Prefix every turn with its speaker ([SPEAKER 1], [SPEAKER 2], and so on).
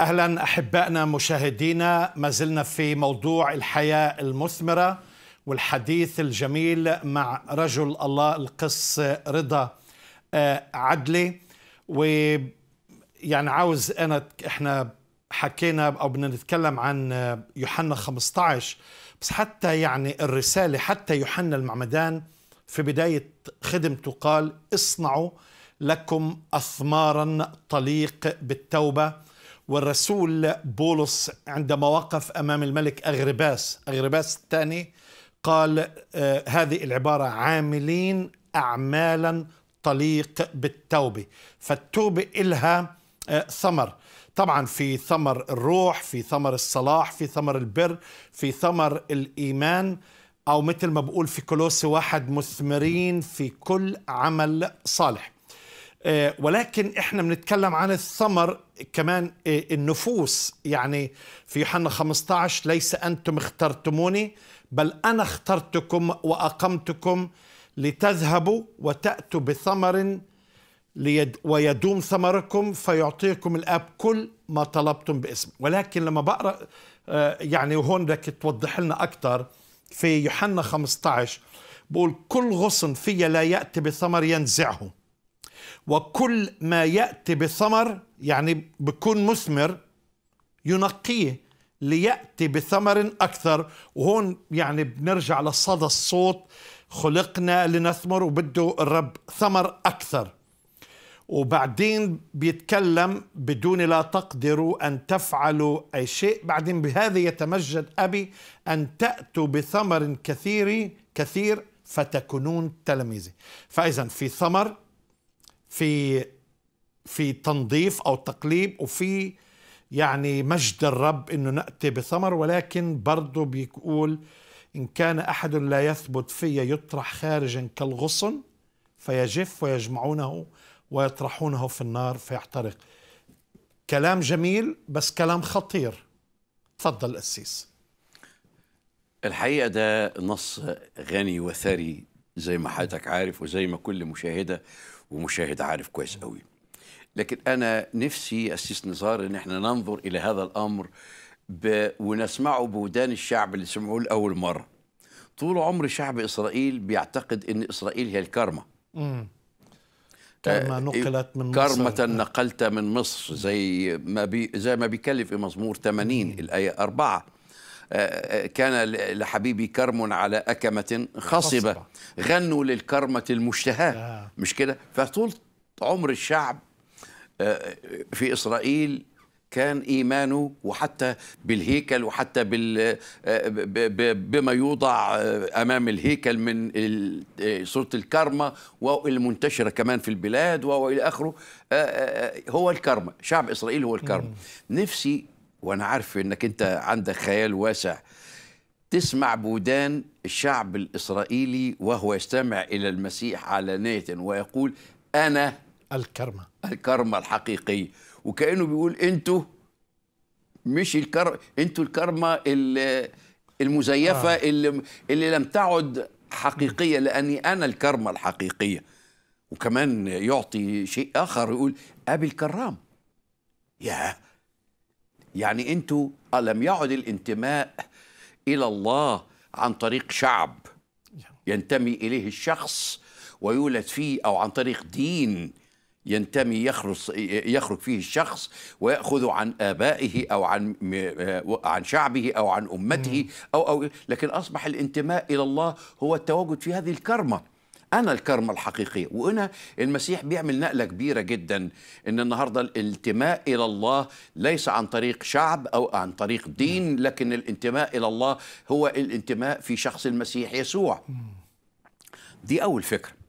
[SPEAKER 1] اهلا احبائنا مشاهدينا ما زلنا في موضوع الحياه المثمره والحديث الجميل مع رجل الله القس رضا آه، عدلي ويعني عاوز انا احنا حكينا او بدنا نتكلم عن آه، يوحنا 15 بس حتى يعني الرساله حتى يوحنا المعمدان في بدايه خدمته قال اصنعوا لكم اثمارا طليق بالتوبه والرسول بولس عندما وقف امام الملك اغرباس اغرباس الثاني قال آه، هذه العباره عاملين اعمالا تليق بالتوبه فالتوبه الها آه، ثمر طبعا في ثمر الروح في ثمر الصلاح في ثمر البر في ثمر الايمان او مثل ما بقول في كولوسي واحد مثمرين في كل عمل صالح آه، ولكن احنا بنتكلم عن الثمر كمان آه، النفوس يعني في يوحنا 15 ليس انتم اخترتموني بل انا اخترتكم واقمتكم لتذهبوا وتاتوا بثمر ليد ويدوم ثمركم فيعطيكم الاب كل ما طلبتم باسم ولكن لما بقرا آه، يعني وهون بدك توضح لنا اكثر في يوحنا 15 بقول كل غصن في لا ياتي بثمر ينزعه وكل ما يأتي بثمر يعني بكون مثمر ينقيه ليأتي بثمر أكثر وهون يعني بنرجع لصدى الصوت خلقنا لنثمر وبده الرب ثمر أكثر وبعدين بيتكلم بدون لا تقدروا أن تفعلوا أي شيء بعدين بهذا يتمجد أبي أن تأتوا بثمر كثير كثير فتكونون تلاميذي فإذا في ثمر في في تنظيف او تقليب وفي يعني مجد الرب انه ناتي بثمر ولكن برضه بيقول ان كان احد لا يثبت في يطرح خارجا كالغصن فيجف ويجمعونه ويطرحونه في النار فيحترق كلام جميل بس كلام خطير تفضل قسيس.
[SPEAKER 2] الحقيقه ده نص غني وثري زي ما حضرتك عارف وزي ما كل مشاهده ومشاهد عارف كويس قوي لكن انا نفسي اسيس نزار ان احنا ننظر الى هذا الامر ب... ونسمعه بودان الشعب اللي سمعوه لاول مره طول عمر شعب اسرائيل بيعتقد ان اسرائيل هي الكارما
[SPEAKER 1] امم نقلت من مصر كارمة
[SPEAKER 2] نقلت من مصر زي ما بي زي ما بيكلف في مزمور 80 الآية 4 آه، آه، كان لحبيبي كرم على أكمة خصبة غنوا للكرمة المشتهاة آه. مش كده فطول عمر الشعب في إسرائيل كان إيمانه وحتى بالهيكل وحتى بال بما يوضع أمام الهيكل من صورة الكرمة والمنتشرة كمان في البلاد وإلى آخره هو الكرمة شعب إسرائيل هو الكرمة نفسي وانا عارف انك انت عندك خيال واسع تسمع بودان الشعب الاسرائيلي وهو يستمع الى المسيح علانيه ويقول انا الكرمه الكرمه الحقيقيه وكانه بيقول انتوا مش الكر انتوا الكرمه المزيفه آه. اللي اللي لم تعد حقيقيه لاني انا الكرمه الحقيقيه وكمان يعطي شيء اخر يقول ابي الكرام يا يعني انتوا ألم يعد الانتماء إلى الله عن طريق شعب ينتمي إليه الشخص ويولد فيه أو عن طريق دين ينتمي يخرج يخرج فيه الشخص ويأخذ عن آبائه أو عن آه، عن شعبه أو عن أمته أو أو لكن أصبح الانتماء إلى الله هو التواجد في هذه الكرمة انا الكرمه الحقيقيه وانا المسيح بيعمل نقله كبيره جدا ان النهارده الانتماء الى الله ليس عن طريق شعب او عن طريق دين لكن الانتماء الى الله هو الانتماء في شخص المسيح يسوع دي اول فكره